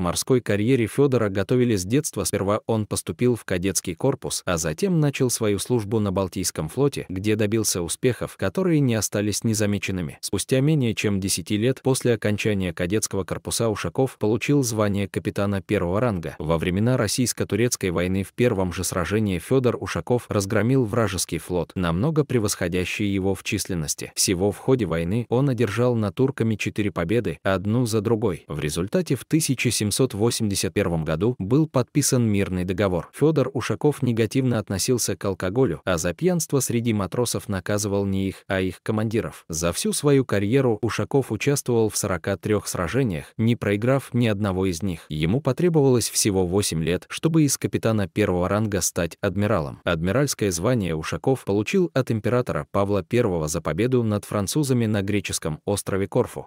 морской карьере Федора готовили с детства. Сперва он поступил в кадетский корпус, а затем начал свою службу на Балтийском флоте, где добился успехов, которые не остались незамеченными. Спустя менее чем 10 лет после окончания кадетского корпуса Ушаков получил звание капитана первого ранга. Во времена российско-турецкой войны в первом же сражении Федор Ушаков разгромил вражеский флот, намного превосходящий его в численности. Всего в ходе войны он одержал на турками четыре победы, одну за другой. В результате в 1700 1881 году был подписан мирный договор. Федор Ушаков негативно относился к алкоголю, а за пьянство среди матросов наказывал не их, а их командиров. За всю свою карьеру Ушаков участвовал в 43 сражениях, не проиграв ни одного из них. Ему потребовалось всего 8 лет, чтобы из капитана первого ранга стать адмиралом. Адмиральское звание Ушаков получил от императора Павла I за победу над французами на греческом острове Корфу.